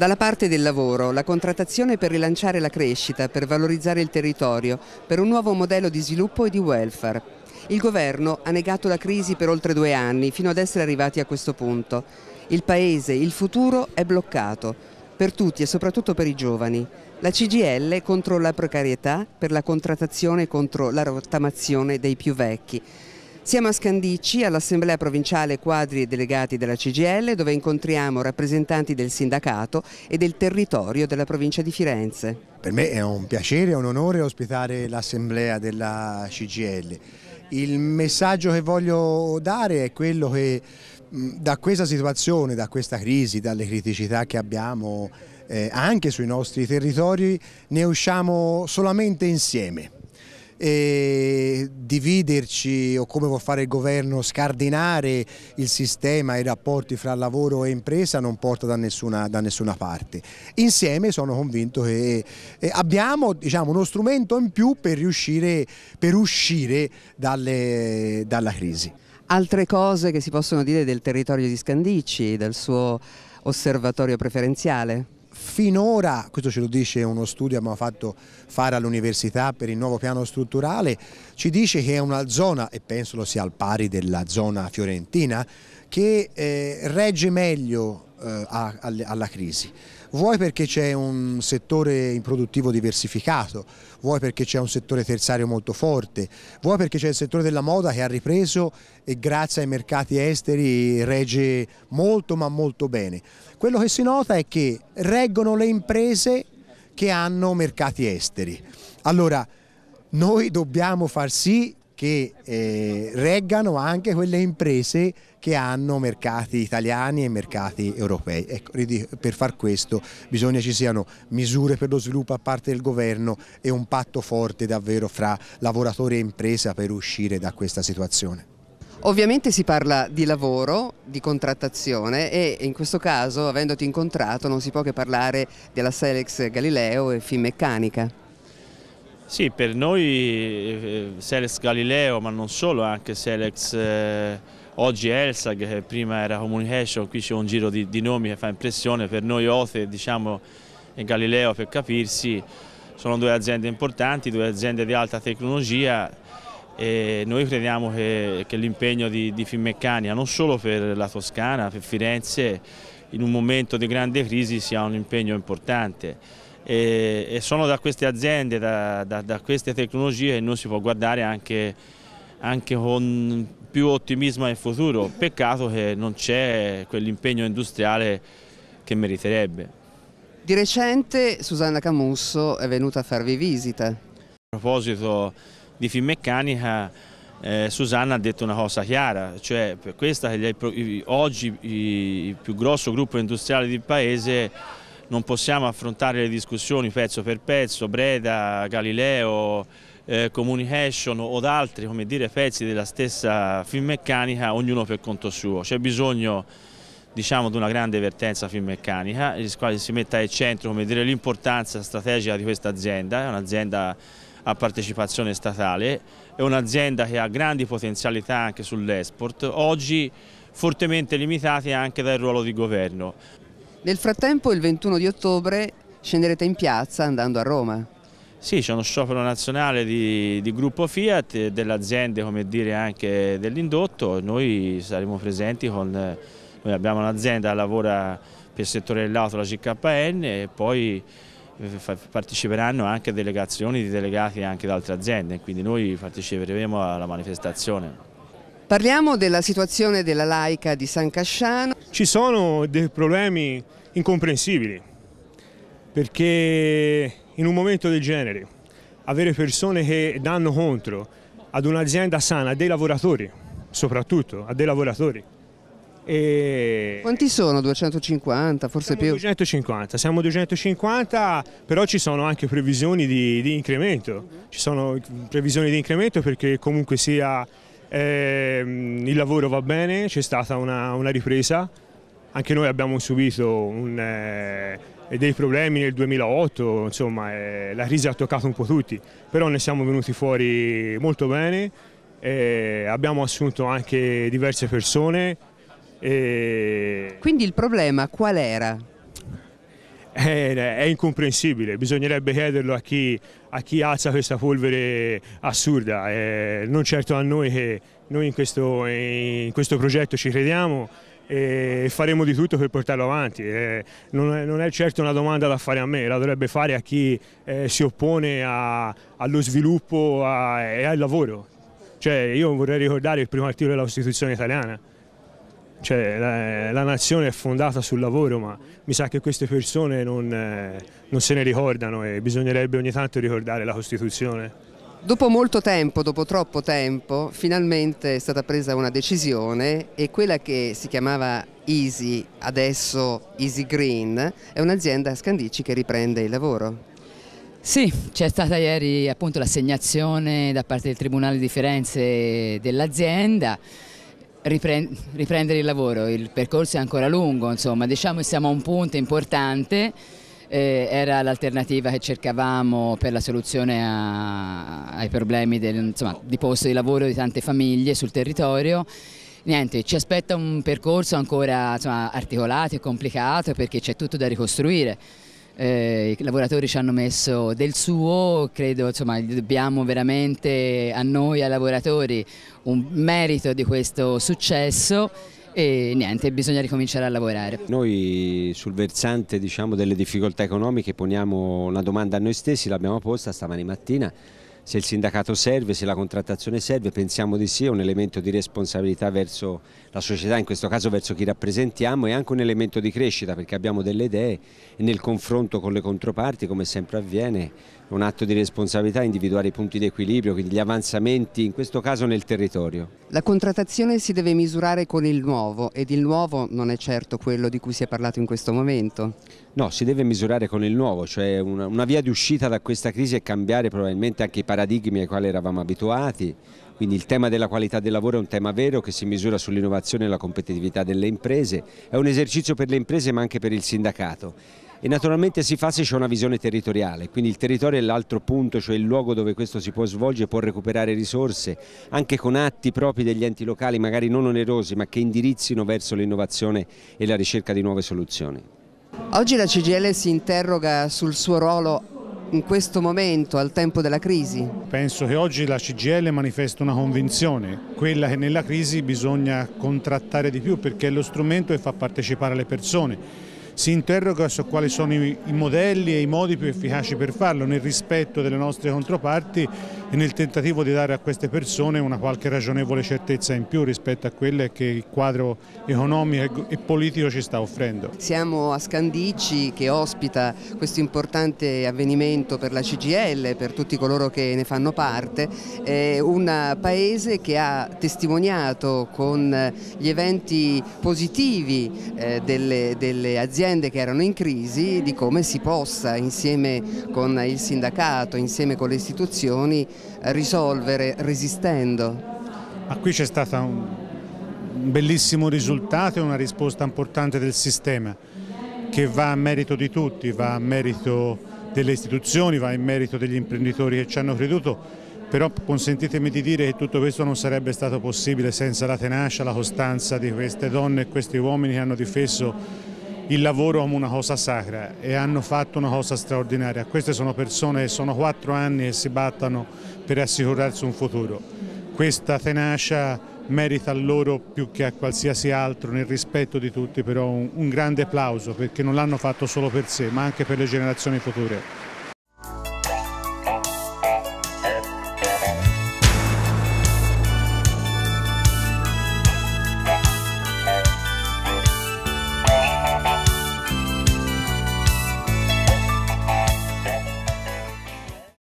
Dalla parte del lavoro, la contrattazione per rilanciare la crescita, per valorizzare il territorio, per un nuovo modello di sviluppo e di welfare. Il governo ha negato la crisi per oltre due anni, fino ad essere arrivati a questo punto. Il paese, il futuro è bloccato, per tutti e soprattutto per i giovani. La CGL contro la precarietà, per la contrattazione contro la rottamazione dei più vecchi. Siamo a Scandicci, all'Assemblea Provinciale Quadri e Delegati della CGL, dove incontriamo rappresentanti del sindacato e del territorio della provincia di Firenze. Per me è un piacere, è un onore ospitare l'Assemblea della CGL. Il messaggio che voglio dare è quello che mm, da questa situazione, da questa crisi, dalle criticità che abbiamo eh, anche sui nostri territori, ne usciamo solamente insieme e dividerci o come vuol fare il governo scardinare il sistema e i rapporti fra lavoro e impresa non porta da nessuna, da nessuna parte. Insieme sono convinto che abbiamo diciamo, uno strumento in più per riuscire per uscire dalle, dalla crisi. Altre cose che si possono dire del territorio di Scandicci, del suo osservatorio preferenziale? Finora, questo ce lo dice uno studio che abbiamo fatto fare all'università per il nuovo piano strutturale, ci dice che è una zona, e penso lo sia al pari della zona fiorentina, che eh, regge meglio eh, alla crisi vuoi perché c'è un settore improduttivo diversificato, vuoi perché c'è un settore terziario molto forte, vuoi perché c'è il settore della moda che ha ripreso e grazie ai mercati esteri regge molto ma molto bene. Quello che si nota è che reggono le imprese che hanno mercati esteri. Allora, noi dobbiamo far sì che eh, reggano anche quelle imprese che hanno mercati italiani e mercati europei. Ecco, per far questo bisogna ci siano misure per lo sviluppo a parte del governo e un patto forte davvero fra lavoratore e impresa per uscire da questa situazione. Ovviamente si parla di lavoro, di contrattazione e in questo caso, avendoti incontrato, non si può che parlare della Selex Galileo e Finmeccanica. Sì, per noi eh, Selex Galileo, ma non solo, anche Selex eh, oggi Elsa, che prima era Communication, qui c'è un giro di, di, nomi che fa impressione, per noi Ote diciamo, e Galileo per capirsi, sono due aziende importanti, due aziende di alta tecnologia e noi crediamo che, che l'impegno di, di Finmeccanica, non solo per la Toscana, per Firenze, in un momento di grande crisi sia un impegno importante e, e sono da queste aziende, da, da, da, queste tecnologie che noi si può guardare anche, anche con più ottimismo al futuro. Peccato che non c'è quell'impegno industriale che meriterebbe. Di recente Susanna Camusso è venuta a farvi visita. A proposito di Finmeccanica, eh, Susanna ha detto una cosa chiara, cioè per questa che oggi il più grosso gruppo industriale del paese non possiamo affrontare le discussioni pezzo per pezzo, Breda, Galileo, eh, Communication o altri come dire, pezzi della stessa filmmeccanica, ognuno per conto suo. C'è bisogno diciamo, di una grande vertenza filmmeccanica, il quale si metta al centro l'importanza strategica di questa azienda, è un'azienda a partecipazione statale, è un'azienda che ha grandi potenzialità anche sull'export, oggi fortemente limitate anche dal ruolo di governo. Nel frattempo il 21 di ottobre scenderete in piazza andando a Roma. Sì, c'è uno sciopero nazionale di, di gruppo Fiat, delle aziende come dire anche dell'indotto, noi saremo presenti con, noi abbiamo un'azienda che lavora per il settore dell'auto, la CKN e poi eh, parteciperanno anche delegazioni di delegati anche da altre aziende, quindi noi parteciperemo alla manifestazione. Parliamo della situazione della laica di San Casciano. Ci sono dei problemi incomprensibili perché in un momento del genere avere persone che danno contro ad un'azienda sana, a dei lavoratori soprattutto, a dei lavoratori. E... Quanti sono? 250, forse siamo più? 250, siamo 250, però ci sono anche previsioni di, di incremento, ci sono previsioni di incremento perché comunque sia eh, il lavoro va bene, c'è stata una, una, ripresa, anche noi abbiamo subito un, eh, dei problemi nel 2008, insomma eh, la crisi ha toccato un po' tutti, però ne siamo venuti fuori molto bene, abbiamo assunto anche diverse persone. Quindi il problema qual era? è, eh, eh, è incomprensibile, bisognerebbe chiederlo a chi, a chi alza questa polvere assurda, eh, non certo a noi che noi in questo, in questo progetto ci crediamo e faremo di tutto per portarlo avanti. Eh, non, è, non, è, certo una domanda da fare a me, la dovrebbe fare a chi eh, si oppone a, allo sviluppo e al lavoro. Cioè, io vorrei ricordare il primo articolo della Costituzione italiana, cioè, la, la, nazione è fondata sul lavoro, ma mi sa che queste persone non, eh, non se ne ricordano e bisognerebbe ogni tanto ricordare la Costituzione. Dopo molto tempo, dopo troppo tempo, finalmente è stata presa una decisione e quella che si chiamava Easy, adesso Easy Green, è un'azienda a Scandici che riprende il lavoro. Sì, c'è stata ieri l'assegnazione da parte del Tribunale di Firenze dell'azienda riprendere il lavoro, il percorso è ancora lungo, insomma, diciamo che siamo a un punto importante, eh, era l'alternativa che cercavamo per la soluzione a, ai problemi del, insomma, di posto di lavoro di tante famiglie sul territorio. Niente, ci aspetta un percorso ancora insomma, articolato e complicato perché c'è tutto da ricostruire eh, i lavoratori ci hanno messo del suo, credo insomma dobbiamo veramente a noi, ai lavoratori, un merito di questo successo e niente, bisogna ricominciare a lavorare. Noi sul versante diciamo, delle difficoltà economiche poniamo una domanda a noi stessi, l'abbiamo posta stamani mattina, se il sindacato serve, se la contrattazione serve, pensiamo di sì, è un elemento di responsabilità verso la società, in questo caso verso chi rappresentiamo e anche un elemento di crescita perché abbiamo delle idee e nel confronto con le controparti, come sempre avviene, è un atto di responsabilità individuare i punti di equilibrio, quindi gli avanzamenti in questo caso nel territorio. La contrattazione si deve misurare con il nuovo ed il nuovo non è certo quello di cui si è parlato in questo momento. No, si deve misurare con il nuovo, cioè una, una via di uscita da questa crisi è cambiare probabilmente anche i paradigmi ai quali eravamo abituati, quindi il tema della qualità del lavoro è un tema vero che si misura sull'innovazione e la competitività delle imprese, è un esercizio per le imprese ma anche per il sindacato e naturalmente si fa se c'è una visione territoriale, quindi il territorio è l'altro punto, cioè il luogo dove questo si può svolgere, può recuperare risorse, anche con atti propri degli enti locali, magari non onerosi, ma che indirizzino verso l'innovazione e la ricerca di nuove soluzioni. Oggi la CGL si interroga sul suo ruolo in questo momento, al tempo della crisi? Penso che oggi la CGL manifesta una convinzione, quella che nella crisi bisogna contrattare di più perché è lo strumento che fa partecipare le persone si interroga su quali sono i, i modelli e i modi più efficaci per farlo nel rispetto delle nostre controparti e nel tentativo di dare a queste persone una qualche ragionevole certezza in più rispetto a quelle che il quadro economico e politico ci sta offrendo. Siamo a Scandici che ospita questo importante avvenimento per la CGL, per tutti coloro che ne fanno parte, è un paese che ha testimoniato con gli eventi positivi eh, delle, delle aziende aziende che erano in crisi di come si possa insieme con il sindacato, insieme con le istituzioni risolvere resistendo. Ma qui c'è stato un bellissimo risultato e una risposta importante del sistema che va a merito di tutti, va a merito delle istituzioni, va in merito degli imprenditori che ci hanno creduto, però consentitemi di dire che tutto questo non sarebbe stato possibile senza la tenacia, la costanza di queste donne e questi uomini che hanno difeso il lavoro come una cosa sacra e hanno fatto una cosa straordinaria. Queste sono persone che sono quattro anni e si battono per assicurarsi un futuro. Questa tenacia merita a loro più che a qualsiasi altro, nel rispetto di tutti, però un, un grande applauso perché non l'hanno fatto solo per sé ma anche per le generazioni future.